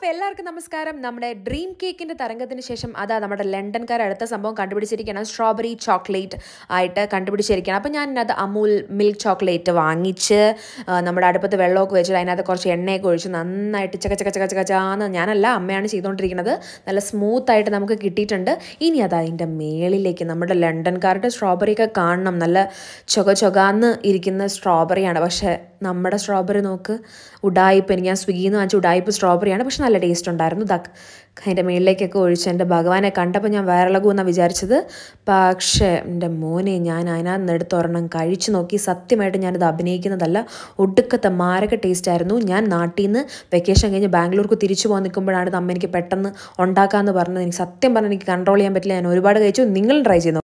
അപ്പോൾ എല്ലാവർക്കും നമസ്കാരം നമ്മുടെ ഡ്രീം കേക്കിൻ്റെ തരംഗത്തിന് ശേഷം അതാ നമ്മുടെ ലണ്ടൻകാർ അടുത്ത സംഭവം കണ്ടുപിടിച്ചിരിക്കണം സ്ട്രോബെറി ചോക്ലേറ്റ് ആയിട്ട് കണ്ടുപിടിച്ചിരിക്കണം അപ്പോൾ ഞാൻ അത് അമൂൽ മിൽക്ക് ചോക്ലേറ്റ് വാങ്ങിച്ച് നമ്മുടെ അടുപ്പത്ത് വെള്ളമൊക്കെ വെച്ചിട്ട് അതിനകത്ത് കുറച്ച് എണ്ണയൊക്കെ ഒഴിച്ച് നന്നായിട്ട് ചക ചക ചക ചകച്ചാന്ന് ഞാനല്ല അമ്മയാണ് ചെയ്തുകൊണ്ടിരിക്കുന്നത് നല്ല സ്മൂത്ത് ആയിട്ട് നമുക്ക് കിട്ടിയിട്ടുണ്ട് ഇനി അത് അതിൻ്റെ മേളിലേക്ക് നമ്മുടെ ലണ്ടൻകാരുടെ ഒക്കെ കാണണം നല്ല ചുക ചുകാന്ന് ഇരിക്കുന്ന സ്ട്രോബെറിയാണ് പക്ഷേ നമ്മുടെ സ്ട്രോബെറി നോക്ക് ഉഡായിപ്പ് എനിക്ക് ഞാൻ സ്വിഗ്ഗിന്ന് വാങ്ങിച്ച ഉഡായിപ്പ് സ്ട്രോബെറിയാണ് പക്ഷെ നല്ല ടേസ്റ്റ് ഉണ്ടായിരുന്നു ദ അതിൻ്റെ മേളിലേക്കൊക്കെ ഒഴിച്ച് എൻ്റെ ഭഗവാനെ കണ്ടപ്പോൾ ഞാൻ വയറിളകുമെന്നാണ് വിചാരിച്ചത് പക്ഷേ എൻ്റെ മോനെ ഞാൻ അതിനകത്ത് നിന്ന് എടുത്തൊരെണ്ണം കഴിച്ച് നോക്കി സത്യമായിട്ട് ഞാനിത് അഭിനയിക്കുന്നതല്ല ഒടുക്കത്തെ മാരക ടേസ്റ്റ് ആയിരുന്നു ഞാൻ നാട്ടിൽ നിന്ന് വെക്കേഷൻ കഴിഞ്ഞ് ബാംഗ്ലൂർക്ക് തിരിച്ചു പോകാൻ നിൽക്കുമ്പോഴാണ് ഇത് അമ്മ എനിക്ക് പെട്ടെന്ന് ഉണ്ടാക്കാമെന്ന് പറഞ്ഞത് എനിക്ക് സത്യം പറഞ്ഞാൽ എനിക്ക് കൺട്രോൾ ചെയ്യാൻ പറ്റില്ല ഞാൻ ഒരുപാട് കഴിച്ചു നിങ്ങളും ട്രൈ ചെയ്തു